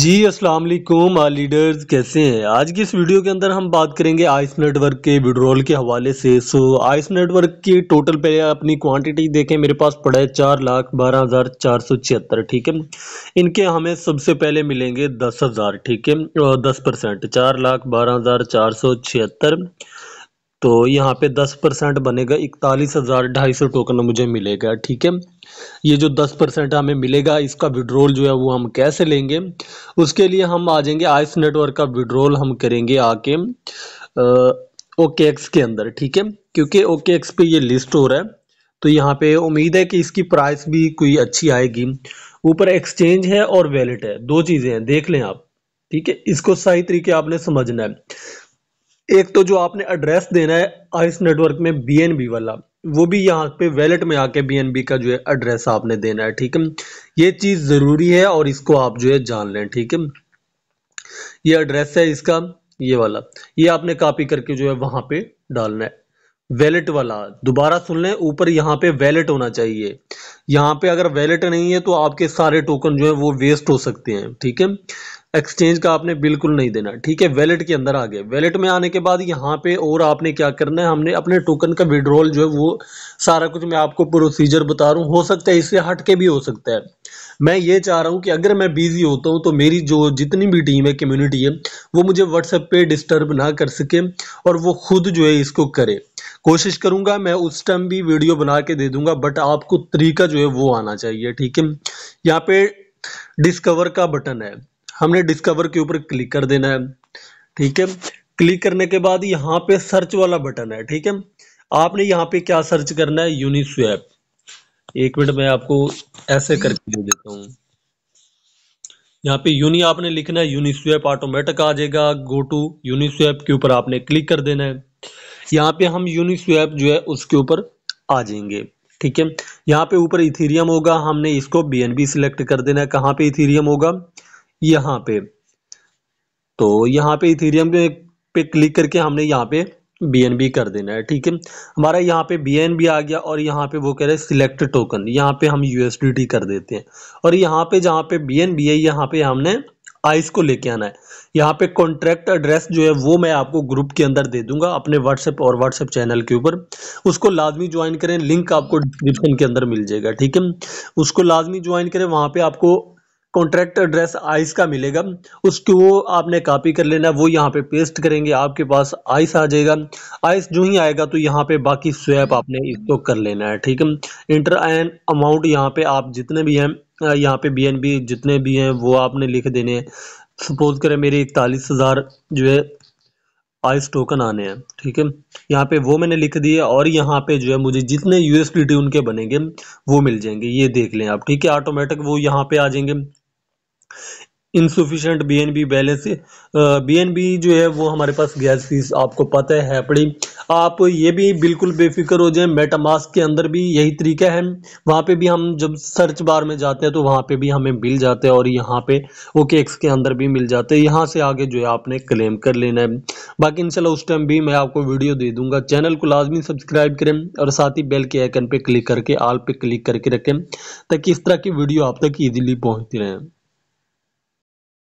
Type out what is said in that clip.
जी अस्सलाम वालेकुम लीडर्स कैसे हैं आज की इस वीडियो के अंदर हम बात करेंगे आइस नेटवर्क के विड्रॉल के हवाले से सो आइस नेटवर्क की टोटल पे अपनी क्वांटिटी देखें मेरे पास पड़ा है चार लाख बारह हज़ार चार सौ छिहत्तर ठीक है इनके हमें सबसे पहले मिलेंगे दस हज़ार ठीक है दस परसेंट चार लाख बारह हज़ार चार सौ छिहत्तर तो यहाँ पे दस परसेंट बनेगा इकतालीस हज़ार ढाई सौ टोकन मुझे मिलेगा ठीक है ये जो दस परसेंट हमें मिलेगा इसका विड्रोल जो है वो हम कैसे लेंगे उसके लिए हम आ जाएंगे आइस नेटवर्क का विड्रोल हम करेंगे आके ओके एक्स के अंदर ठीक है क्योंकि ओके एक्स पे ये लिस्ट हो रहा है तो यहाँ पे उम्मीद है कि इसकी प्राइस भी कोई अच्छी आएगी ऊपर एक्सचेंज है और वैलेट है दो चीज़ें हैं देख लें आप ठीक है इसको सही तरीके आपने समझना है एक तो जो आपने एड्रेस देना है आइस नेटवर्क में बीएनबी वाला वो भी यहाँ पे वैलेट में आके बीएनबी का जो है एड्रेस आपने देना है ठीक है ये चीज़ ज़रूरी है और इसको आप जो है जान लें ठीक है ये एड्रेस है इसका ये वाला ये आपने कॉपी करके जो है वहां पे डालना है वैलेट वाला दोबारा सुन लें ऊपर यहाँ पे वैलेट होना चाहिए यहाँ पे अगर वैलेट नहीं है तो आपके सारे टोकन जो है वो वेस्ट हो सकते हैं ठीक है एक्सचेंज का आपने बिल्कुल नहीं देना ठीक है वैलेट के अंदर आ गए वैलेट में आने के बाद यहाँ पे और आपने क्या करना है हमने अपने टोकन का विड्रॉल जो है वो सारा कुछ मैं आपको प्रोसीजर बता रहा हूँ हो सकता है इससे हट के भी हो सकता है मैं ये चाह रहा हूँ कि अगर मैं बिजी होता हूँ तो मेरी जो जितनी भी टीम है कम्युनिटी है वो मुझे व्हाट्सएप पे डिस्टर्ब ना कर सके और वो खुद जो है इसको करे कोशिश करूंगा मैं उस टाइम भी वीडियो बना के दे दूंगा बट आपको तरीका जो है वो आना चाहिए ठीक है यहाँ पे डिस्कवर का बटन है हमने डिस्कवर के ऊपर क्लिक कर देना है ठीक है क्लिक करने के बाद यहाँ पे सर्च वाला बटन है ठीक है आपने यहाँ पे क्या सर्च करना है यूनिस्वैप एक मिनट मैं आपको ऐसे करके दे देता हूँ यहाँ पे यूनि आपने लिखना है यूनिस्वैप ऑटोमेटिक आ जाएगा गो टू यूनिस्वैप के ऊपर आपने क्लिक कर देना है यहाँ पे हम यूनिस्वैप जो है उसके ऊपर आ जाएंगे ठीक है यहाँ पे ऊपर इथीरियम होगा हमने इसको बी सिलेक्ट कर देना है कहाँ पे इथीरियम होगा यहाँ पे तो यहाँ पे इथीरियम पे, पे क्लिक करके हमने यहाँ पे बी कर देना है ठीक है हमारा यहाँ पे बी आ गया और यहाँ पे वो कह रहे हैं सिलेक्ट टोकन यहाँ पे हम यूएसडीटी कर देते हैं और यहाँ पे जहाँ पे बी है यहाँ पे हमने आइस को लेके आना है यहाँ पे कॉन्ट्रैक्ट एड्रेस जो है वो मैं आपको ग्रुप के अंदर दे दूंगा अपने व्हाट्सएप और व्हाट्सएप चैनल के ऊपर उसको लाजमी ज्वाइन करें लिंक आपको डिस्क्रिप्शन के अंदर मिल जाएगा ठीक है उसको लाजमी ज्वाइन करें वहाँ पे आपको कॉन्ट्रैक्ट एड्रेस आइस का मिलेगा उसको आपने कॉपी कर लेना वो यहाँ पे पेस्ट करेंगे आपके पास आइस आ जाएगा आइस जो ही आएगा तो यहाँ पे बाकी स्वैप आपने इसको कर लेना है ठीक है इंटर एंड अमाउंट यहाँ पे आप जितने भी हैं यहाँ पे बी जितने भी हैं वो आपने लिख देने हैं सपोज करें मेरे इकतालीस हज़ार जो है आइस टोकन आने हैं ठीक है यहाँ पे वो मैंने लिख दिए और यहाँ पे जो है मुझे जितने यू उनके बनेंगे वो मिल जाएंगे ये देख लें आप ठीक है ऑटोमेटिक वो यहाँ पे आ जाएंगे इनसुफिशेंट बीएनबी बैलेंस बीएनबी जो है वो हमारे पास गैस फीस आपको पता है हैपड़ी आप ये भी बिल्कुल बेफिक्र हो जाए मेटामास के अंदर भी यही तरीका है वहाँ पे भी हम जब सर्च बार में जाते हैं तो वहाँ पे भी हमें मिल जाते हैं और यहाँ पे ओके एक्स के अंदर भी मिल जाते हैं यहाँ से आगे जो है आपने क्लेम कर लेना है बाकी इनशाला उस टाइम भी मैं आपको वीडियो दे दूँगा चैनल को लाजमी सब्सक्राइब करें और साथ ही बेल के आइकन पर क्लिक करके आल पर क्लिक करके रखें ताकि इस तरह की वीडियो आप तक ईजिली पहुँचती रहें